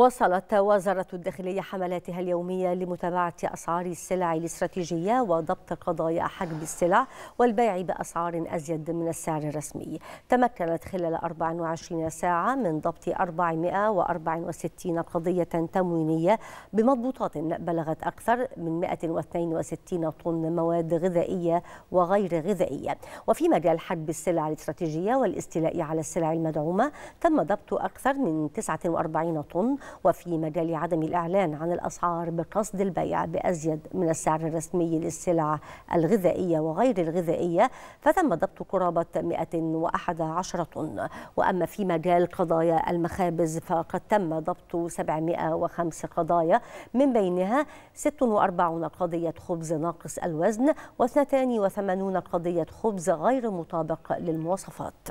واصلت وزارة الداخلية حملاتها اليومية لمتابعة أسعار السلع الاستراتيجية وضبط قضايا حجب السلع والبيع بأسعار أزيد من السعر الرسمي تمكنت خلال 24 ساعة من ضبط 464 قضية تموينية بمضبوطات بلغت أكثر من 162 طن مواد غذائية وغير غذائية وفي مجال حجب السلع الاستراتيجية والاستيلاء على السلع المدعومة تم ضبط أكثر من 49 طن وفي مجال عدم الإعلان عن الأسعار بقصد البيع بأزيد من السعر الرسمي للسلع الغذائية وغير الغذائية فتم ضبط قرابة 111 طن وأما في مجال قضايا المخابز فقد تم ضبط 705 قضايا من بينها 46 قضية خبز ناقص الوزن و82 قضية خبز غير مطابق للمواصفات